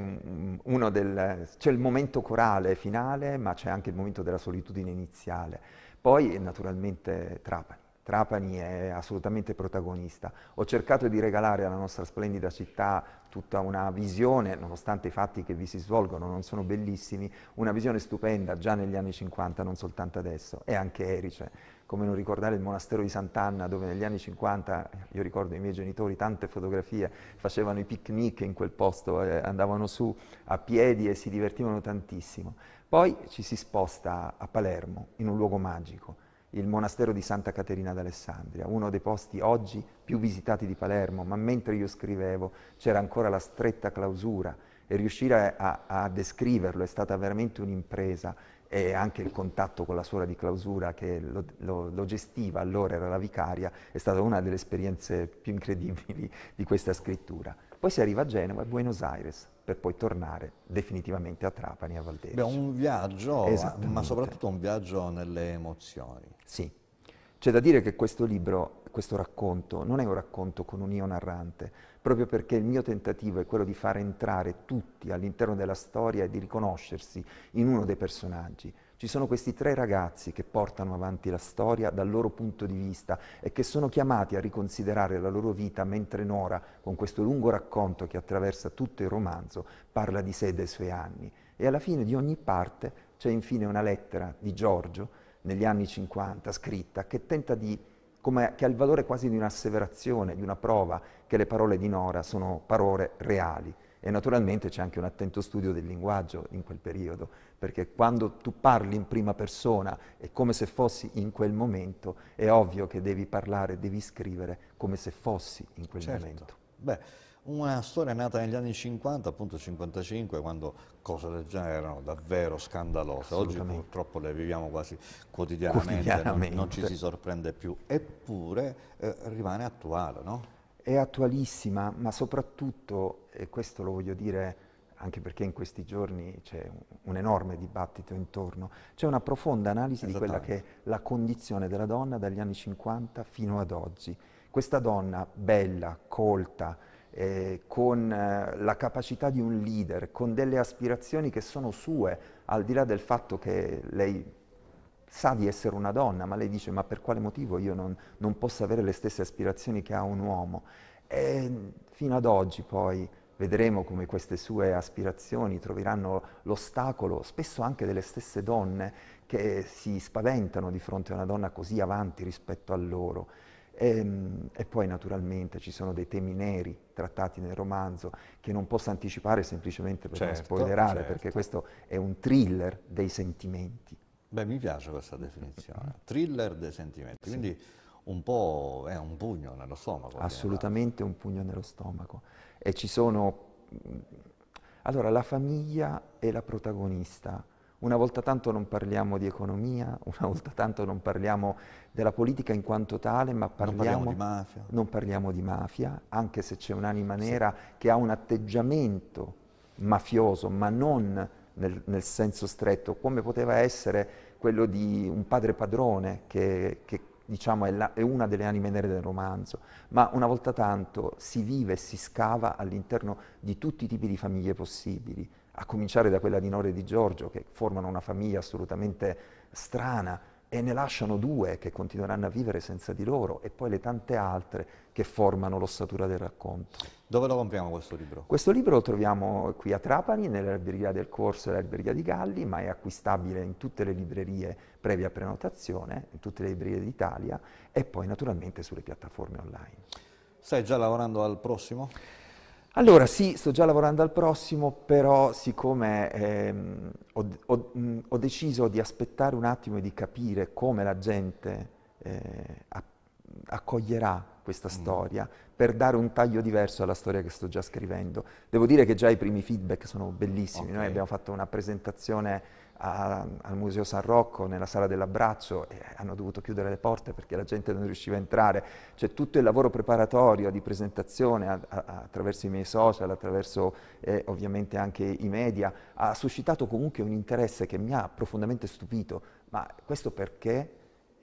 uno del... c'è il momento corale finale, ma c'è anche il momento della solitudine iniziale. Poi naturalmente Trapani. Trapani è assolutamente protagonista. Ho cercato di regalare alla nostra splendida città tutta una visione, nonostante i fatti che vi si svolgono non sono bellissimi, una visione stupenda già negli anni 50, non soltanto adesso, e anche Erice come non ricordare il monastero di Sant'Anna, dove negli anni 50, io ricordo i miei genitori, tante fotografie, facevano i picnic in quel posto, eh, andavano su a piedi e si divertivano tantissimo. Poi ci si sposta a Palermo, in un luogo magico, il monastero di Santa Caterina d'Alessandria, uno dei posti oggi più visitati di Palermo, ma mentre io scrivevo c'era ancora la stretta clausura e riuscire a, a descriverlo è stata veramente un'impresa e anche il contatto con la suora di clausura che lo, lo, lo, gestiva, allora era la vicaria, è stata una delle esperienze più incredibili di questa scrittura. Poi si arriva a Genova e Buenos Aires per poi tornare definitivamente a Trapani a Valdese. Beh, un viaggio, ma soprattutto un viaggio nelle emozioni. Sì. C'è da dire che questo libro, questo racconto, non è un racconto con un io narrante, proprio perché il mio tentativo è quello di far entrare tutti all'interno della storia e di riconoscersi in uno dei personaggi. Ci sono questi tre ragazzi che portano avanti la storia dal loro punto di vista e che sono chiamati a riconsiderare la loro vita mentre Nora, con questo lungo racconto che attraversa tutto il romanzo, parla di sé e dei suoi anni. E alla fine di ogni parte c'è infine una lettera di Giorgio negli anni 50 scritta che tenta di come, che ha il valore quasi di un'asseverazione, di una prova che le parole di Nora sono parole reali. E naturalmente c'è anche un attento studio del linguaggio in quel periodo, perché quando tu parli in prima persona è come se fossi in quel momento, è ovvio che devi parlare, devi scrivere come se fossi in quel certo. momento. Beh. Una storia nata negli anni 50, appunto 55, quando cose del genere erano davvero scandalose. Oggi purtroppo le viviamo quasi quotidianamente, quotidianamente. Non, non, ci si sorprende più, eppure eh, rimane attuale, no? È attualissima, ma soprattutto, e questo lo voglio dire anche perché in questi giorni c'è un, un enorme dibattito intorno, c'è una profonda analisi di quella che è la condizione della donna dagli anni 50 fino ad oggi. Questa donna bella, colta, eh, con eh, la capacità di un leader, con delle aspirazioni che sono sue, al di là del fatto che lei sa di essere una donna, ma lei dice ma per quale motivo io non, non posso avere le stesse aspirazioni che ha un uomo? E fino ad oggi poi vedremo come queste sue aspirazioni troveranno l'ostacolo, spesso anche delle stesse donne che si spaventano di fronte a una donna così avanti rispetto a loro. E, ehm, e, poi naturalmente ci sono dei temi neri trattati nel romanzo che non posso anticipare semplicemente per certo, non spoilerare, certo. perché questo è un thriller dei sentimenti. Beh, mi piace questa definizione, mm-hmm. thriller dei sentimenti, sì. quindi un po' è un pugno nello stomaco. Assolutamente un pugno nello stomaco. E ci sono... Mm, allora, la famiglia è la protagonista una volta tanto non parliamo di economia, una volta tanto non parliamo della politica in quanto tale, ma parliamo, non parliamo, di, mafia. Non parliamo di mafia, anche se c'è un'anima nera sì. che ha un atteggiamento mafioso, ma non nel, nel, senso stretto, come poteva essere quello di un padre padrone che, che diciamo, è, la, è, una delle anime nere del romanzo, ma una volta tanto si vive e si scava all'interno di tutti i tipi di famiglie possibili, a cominciare da quella di Nore e di Giorgio, che formano una famiglia assolutamente strana, e ne lasciano due che continueranno a vivere senza di loro e poi le tante altre che formano l'ossatura del racconto. Dove lo compriamo questo libro? Questo libro lo troviamo qui a Trapani, nella libreria del corso e la libreria di Galli, ma è acquistabile in tutte le librerie previa prenotazione, in tutte le librerie d'Italia e poi naturalmente sulle piattaforme online. Stai già lavorando al prossimo? Allora sì, sto già lavorando al prossimo, però siccome ehm, ho, ho, mh, ho, deciso di aspettare un attimo e di capire come la gente eh, accoglierà questa mm. storia per dare un taglio diverso alla storia che sto già scrivendo. Devo dire che già i primi feedback sono bellissimi, okay. noi abbiamo fatto una presentazione a, al Museo San Rocco, nella sala dell'abbraccio, eh, hanno dovuto chiudere le porte perché la gente non riusciva a entrare. Cioè tutto il lavoro preparatorio di presentazione a, a, attraverso i miei social, attraverso eh, ovviamente anche i media, ha suscitato comunque un interesse che mi ha profondamente stupito. Ma questo perché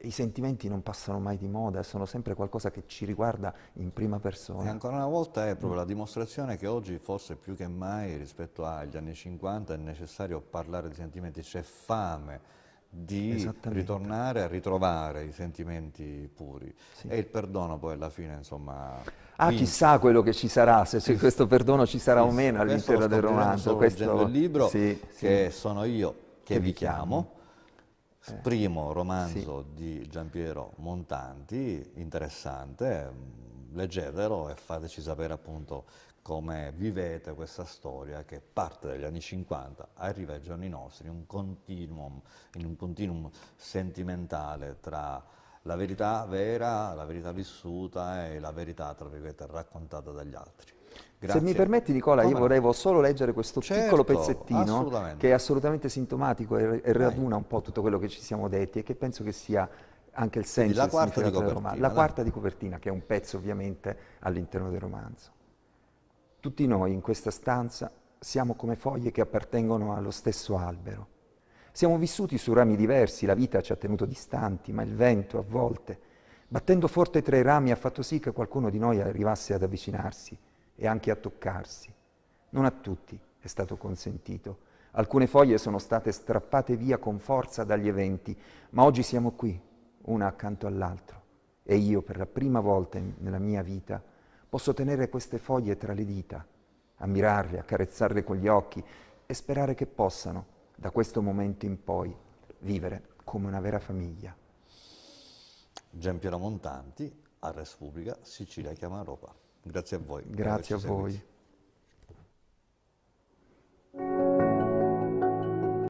i sentimenti non passano mai di moda, sono sempre qualcosa che ci riguarda in prima persona. E ancora una volta è proprio la dimostrazione che oggi forse più che mai rispetto agli anni 50 è necessario parlare di sentimenti, c'è fame di ritornare a ritrovare i sentimenti puri. Sì. E il perdono poi alla fine, insomma... Ah, vince. chissà quello che ci sarà, se questo perdono ci sarà sì, o meno all'interno del romanzo. Questo è il libro sì, che sono io che, che vi chiamo. chiamo eh. primo romanzo sì. di Giampiero Montanti, interessante, mm, leggetelo e fateci sapere appunto come vivete questa storia che parte dagli anni 50, arriva ai giorni nostri, in un continuum, in un continuum sentimentale tra la verità vera, la verità vissuta e la verità, tra virgolette, raccontata dagli altri. Grazie. Se mi permetti Nicola, Come io volevo solo leggere questo certo, piccolo pezzettino che è assolutamente sintomatico e, e raduna un po' tutto quello che ci siamo detti e che penso che sia anche il senso Quindi la quarta di copertina, la quarta di copertina, che è un pezzo ovviamente all'interno del romanzo. Tutti noi in questa stanza siamo come foglie che appartengono allo stesso albero. Siamo vissuti su rami diversi, la vita ci ha tenuto distanti, ma il vento a volte, battendo forte tra i rami, ha fatto sì che qualcuno di noi arrivasse ad avvicinarsi e anche a toccarsi. Non a tutti è stato consentito. Alcune foglie sono state strappate via con forza dagli eventi, ma oggi siamo qui, una accanto all'altra, e io per la prima volta in, nella mia vita posso tenere queste foglie tra le dita, ammirarle, accarezzarle con gli occhi e sperare che possano, da questo momento in poi, vivere come una vera famiglia. Gian Piero Montanti, Arres Pubblica, Sicilia Chiama Europa. Grazie a voi. Grazie a voi. Servizi.